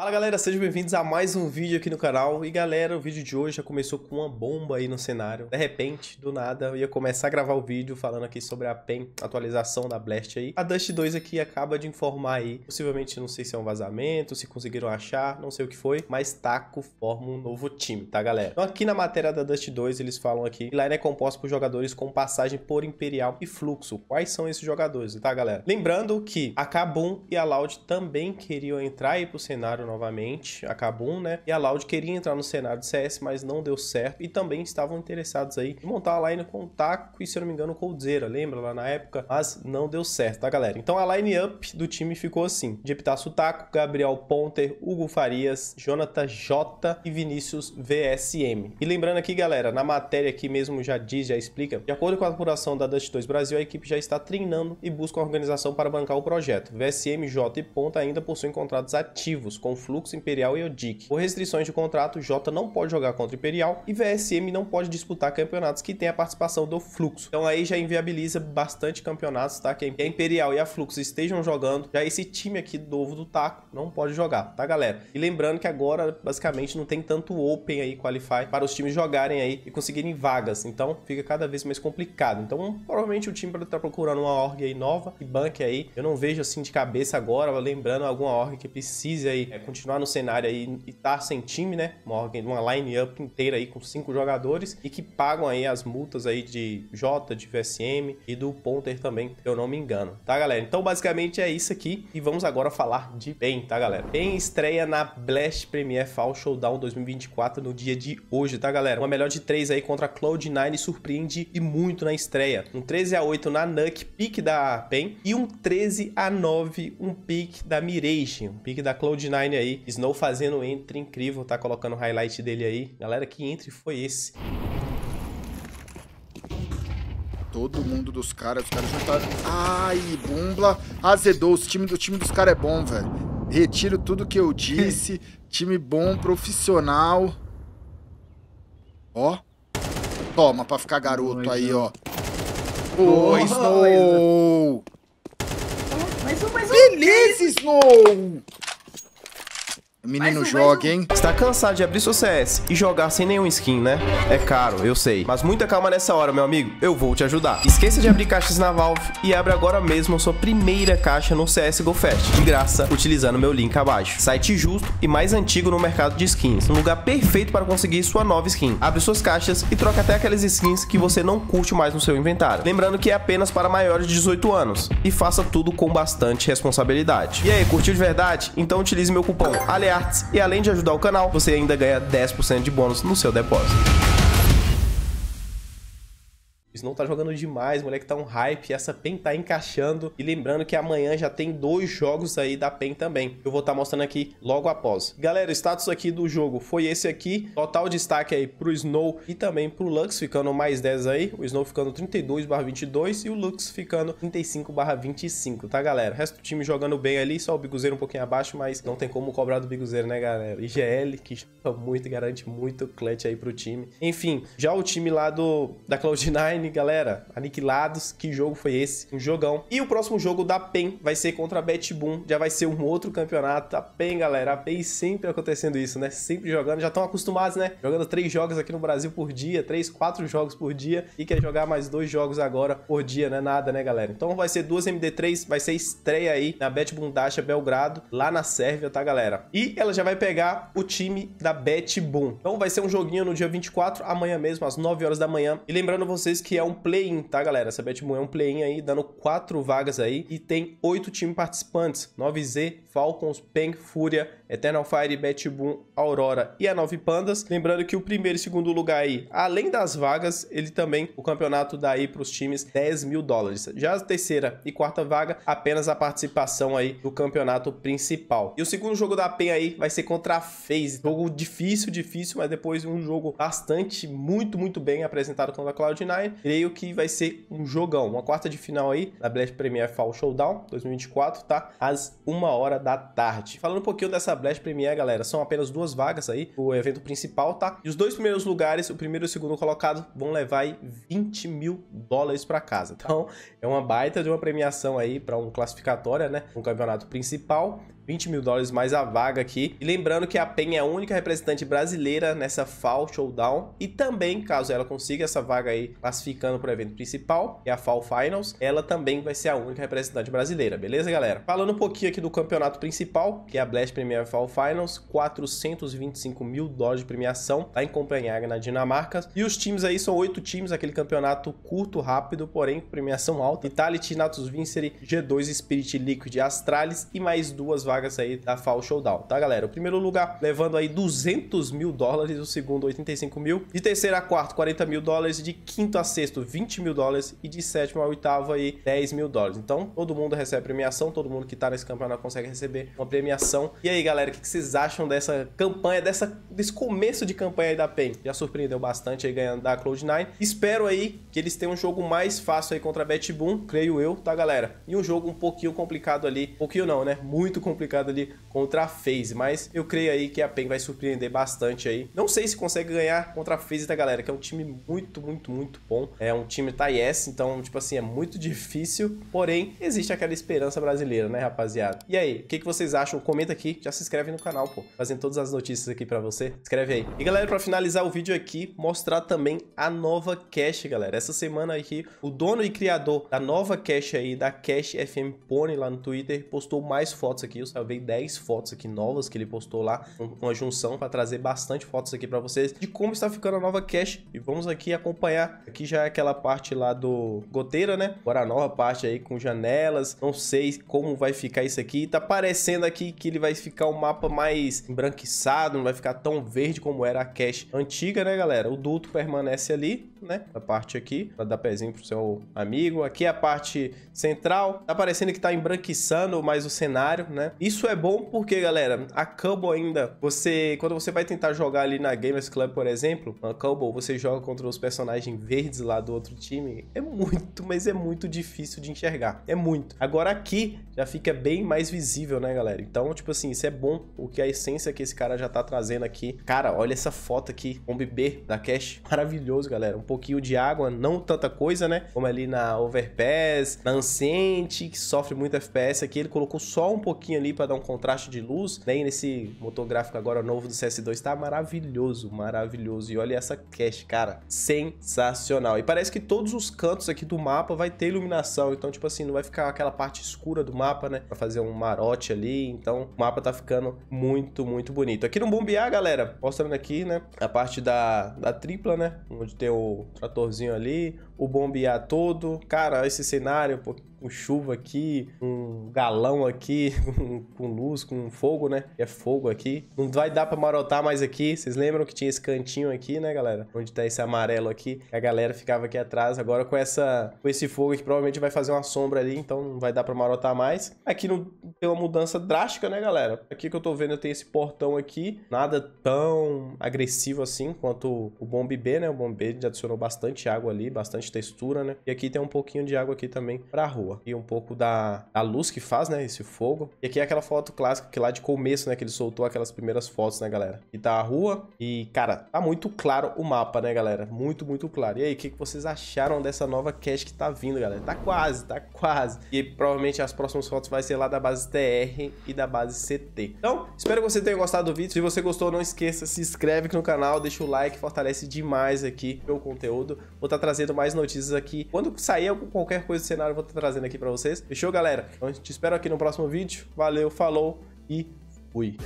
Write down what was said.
Fala galera, sejam bem-vindos a mais um vídeo aqui no canal. E galera, o vídeo de hoje já começou com uma bomba aí no cenário. De repente, do nada, eu ia começar a gravar o vídeo falando aqui sobre a PEN, atualização da Blast aí. A Dust 2 aqui acaba de informar aí, possivelmente não sei se é um vazamento, se conseguiram achar, não sei o que foi, mas Taco tá forma um novo time, tá galera? Então aqui na matéria da Dust 2 eles falam aqui, Line é composto por jogadores com passagem por Imperial e Fluxo. Quais são esses jogadores, tá galera? Lembrando que a Kabum e a Loud também queriam entrar aí pro cenário novamente, a Kabum, né? E a Loud queria entrar no cenário de CS, mas não deu certo. E também estavam interessados aí em montar a line com o Taco e, se eu não me engano, Coldzera, lembra lá na época? Mas não deu certo, tá, galera? Então a line-up do time ficou assim: Jepitaço Taco, Gabriel Ponter, Hugo Farias, Jonathan J e Vinícius VSM. E lembrando aqui, galera, na matéria aqui mesmo já diz, já explica, de acordo com a apuração da Dust 2 Brasil, a equipe já está treinando e busca uma organização para bancar o projeto. VSM, J e Ponta ainda possuem contratos ativos com Fluxo, Imperial e Odic. Por restrições de contrato, Jota não pode jogar contra Imperial e VSM não pode disputar campeonatos que tem a participação do Fluxo. Então aí já inviabiliza bastante campeonatos, tá? Que a Imperial e a Fluxo estejam jogando, já esse time aqui do ovo do taco não pode jogar, tá galera? E lembrando que agora basicamente não tem tanto Open aí, Qualify, para os times jogarem aí e conseguirem vagas, então fica cada vez mais complicado. Então provavelmente o time estar tá procurando uma org aí nova e banque aí, eu não vejo assim de cabeça agora, lembrando alguma org que precise aí é, continuar no cenário aí e estar tá sem time, né? Uma, uma line-up inteira aí com cinco jogadores e que pagam aí as multas aí de J, de VSM e do Ponter também, eu não me engano, tá, galera? Então, basicamente é isso aqui e vamos agora falar de PEN, tá, galera? PEN estreia na Blast Premier Fall Showdown 2024 no dia de hoje, tá, galera? Uma melhor de três aí contra a Cloud9 surpreende e muito na estreia. Um 13 a 8 na NUC, pique da PEN e um 13 a 9, um pique da Mirage, um pique da Cloud9 aí. Snow fazendo entre incrível, tá colocando o highlight dele aí. Galera, que entre foi esse? Todo mundo dos caras, os caras juntaram. Ai, Bumbla azedou. O time, o time dos caras é bom, velho. Retiro tudo que eu disse. time bom, profissional. Ó. Toma, pra ficar garoto aí, não. Né? ó. Boa, né? Snow! Mais né? um, mais um. Beleza, Snow! Menino, um joga, um. hein? Está cansado de abrir seu CS e jogar sem nenhum skin, né? É caro, eu sei. Mas muita calma nessa hora, meu amigo. Eu vou te ajudar. Esqueça de abrir caixas na Valve e abre agora mesmo a sua primeira caixa no CSGO Fest. De graça, utilizando meu link abaixo. Site justo e mais antigo no mercado de skins. Um lugar perfeito para conseguir sua nova skin. Abre suas caixas e troca até aquelas skins que você não curte mais no seu inventário. Lembrando que é apenas para maiores de 18 anos. E faça tudo com bastante responsabilidade. E aí, curtiu de verdade? Então utilize meu cupom Aliás, Arts e além de ajudar o canal, você ainda ganha 10% de bônus no seu depósito. Snow tá jogando demais, moleque tá um hype, essa PEN tá encaixando. E lembrando que amanhã já tem dois jogos aí da PEN também. Eu vou estar tá mostrando aqui logo após. Galera, o status aqui do jogo foi esse aqui. Total destaque aí pro Snow e também pro Lux, ficando mais 10 aí. O Snow ficando 32 22 e o Lux ficando 35 25, tá galera? O resto do time jogando bem ali, só o Biguzeiro um pouquinho abaixo, mas não tem como cobrar do Biguzeiro, né galera? IGL, que chama muito, garante muito clutch aí pro time. Enfim, já o time lá do da Cloud9 galera. Aniquilados, que jogo foi esse? Um jogão. E o próximo jogo da PEN vai ser contra a BetBoom. Já vai ser um outro campeonato. A PEN, galera. A PEN sempre acontecendo isso, né? Sempre jogando. Já estão acostumados, né? Jogando três jogos aqui no Brasil por dia. Três, quatro jogos por dia. E quer jogar mais dois jogos agora por dia, né? Nada, né, galera? Então vai ser duas MD3. Vai ser estreia aí na BetBoom Dasha Belgrado. Lá na Sérvia, tá, galera? E ela já vai pegar o time da BetBoom. Então vai ser um joguinho no dia 24, amanhã mesmo, às 9 horas da manhã. E lembrando vocês que é um play-in, tá, galera? Essa Betmoon é um play-in aí, dando quatro vagas aí. E tem oito times participantes. 9Z, Falcons, Peng, Fúria, Eternal Fire, Batboom, Aurora e a Nove Pandas. Lembrando que o primeiro e segundo lugar aí, além das vagas, ele também, o campeonato dá aí para os times 10 mil dólares. Já a terceira e quarta vaga, apenas a participação aí do campeonato principal. E o segundo jogo da PEN aí vai ser contra a FaZe. Jogo difícil, difícil, mas depois um jogo bastante, muito, muito bem apresentado contra a Cloud9. Creio que vai ser um jogão. Uma quarta de final aí da Black Premier Fall Showdown 2024, tá? Às uma hora da tarde. Falando um pouquinho dessa Blast Premier, galera. São apenas duas vagas aí, o evento principal, tá? E os dois primeiros lugares, o primeiro e o segundo colocado, vão levar aí 20 mil dólares para casa. Então, é uma baita de uma premiação aí para um classificatória, né? Um campeonato principal. 20 mil dólares mais a vaga aqui. E lembrando que a PEN é a única representante brasileira nessa FAL Showdown. E também, caso ela consiga essa vaga aí, classificando para o evento principal, que é a FAL Finals, ela também vai ser a única representante brasileira, beleza, galera? Falando um pouquinho aqui do campeonato principal, que é a Blast Premier NFL Finals, 425 mil dólares de premiação, tá em Copenhague, na Dinamarca. E os times aí são oito times, aquele campeonato curto, rápido, porém premiação alta. Itality, Natus Vincere, G2, Spirit Liquid, Astralis e mais duas vagas aí da Fall Showdown, tá galera? O primeiro lugar levando aí 200 mil dólares, o segundo 85 mil, de terceiro a quarto 40 mil dólares, de quinto a sexto 20 mil dólares e de sétimo a oitavo aí 10 mil dólares. Então todo mundo recebe premiação, todo mundo que tá nesse campeonato consegue receber uma premiação. E aí galera, galera, o que vocês acham dessa campanha, dessa, desse começo de campanha aí da PEN? Já surpreendeu bastante aí ganhando da Cloud9. Espero aí que eles tenham um jogo mais fácil aí contra a BetBoom, creio eu, tá galera? E um jogo um pouquinho complicado ali, pouquinho não, né? Muito complicado ali contra a FaZe, mas eu creio aí que a PEN vai surpreender bastante aí. Não sei se consegue ganhar contra a FaZe, tá galera? Que é um time muito, muito, muito bom. É um time Thais, então, tipo assim, é muito difícil, porém, existe aquela esperança brasileira, né, rapaziada? E aí, o que, que vocês acham? Comenta aqui, já se inscreve no canal, pô. Fazendo todas as notícias aqui pra você. Escreve aí. E galera, pra finalizar o vídeo aqui, mostrar também a nova cache, galera. Essa semana aqui, o dono e criador da nova cache aí, da Cache FM Pony lá no Twitter, postou mais fotos aqui. Eu salvei 10 fotos aqui novas que ele postou lá, uma junção pra trazer bastante fotos aqui pra vocês de como está ficando a nova cache. E vamos aqui acompanhar. Aqui já é aquela parte lá do goteira, né? Agora a nova parte aí com janelas. Não sei como vai ficar isso aqui. Tá parecendo aqui que ele vai ficar um mapa mais embranquiçado, não vai ficar tão verde como era a cache antiga, né, galera? O duto permanece ali né? A parte aqui, pra dar pezinho pro seu amigo. Aqui é a parte central. Tá parecendo que tá embranquiçando mais o cenário, né? Isso é bom porque, galera, a Cubble ainda, você... Quando você vai tentar jogar ali na Gamers Club, por exemplo, a Cubble, você joga contra os personagens verdes lá do outro time. É muito, mas é muito difícil de enxergar. É muito. Agora aqui já fica bem mais visível, né, galera? Então, tipo assim, isso é bom, porque a essência que esse cara já tá trazendo aqui. Cara, olha essa foto aqui, Kombi B da Cash. Maravilhoso, galera. Um pouquinho de água, não tanta coisa, né? Como ali na Overpass, na Ancient, que sofre muito FPS aqui, ele colocou só um pouquinho ali para dar um contraste de luz, Nem né? nesse motor gráfico agora novo do CS2 tá maravilhoso, maravilhoso. E olha essa cache, cara, sensacional. E parece que todos os cantos aqui do mapa vai ter iluminação, então tipo assim, não vai ficar aquela parte escura do mapa, né? Pra fazer um marote ali, então o mapa tá ficando muito, muito bonito. Aqui no Bombear, galera, mostrando aqui, né, a parte da, da tripla, né, onde tem o o tratorzinho ali, o bombear todo. Cara, esse cenário, com chuva aqui, um galão aqui, com, luz, com fogo, né? É fogo aqui. Não vai dar pra marotar mais aqui. Vocês lembram que tinha esse cantinho aqui, né, galera? Onde tá esse amarelo aqui. A galera ficava aqui atrás. Agora com essa com esse fogo aqui, provavelmente vai fazer uma sombra ali, então não vai dar pra marotar mais. Aqui não tem uma mudança drástica, né, galera? Aqui que eu tô vendo, eu tenho esse portão aqui. Nada tão agressivo assim quanto o Bomb B, né? O Bomb B adicionou bastante água ali, bastante textura, né? E aqui tem um pouquinho de água aqui também pra rua. E um pouco da, da luz que faz, né? Esse fogo. E aqui é aquela foto clássica que lá de começo, né? Que ele soltou aquelas primeiras fotos, né, galera? E tá a rua. E, cara, tá muito claro o mapa, né, galera? Muito, muito claro. E aí, o que, que vocês acharam dessa nova cache que tá vindo, galera? Tá quase, tá quase. E provavelmente as próximas fotos vai ser lá da base TR e da base CT. Então, espero que você tenha gostado do vídeo. Se você gostou, não esqueça, se inscreve aqui no canal, deixa o like, fortalece demais aqui meu conteúdo. Vou estar tá trazendo mais notícias aqui. Quando sair qualquer coisa do cenário, eu vou estar tá trazendo trazendo aqui para vocês. Fechou, galera? Então, te espero aqui no próximo vídeo. Valeu, falou e fui.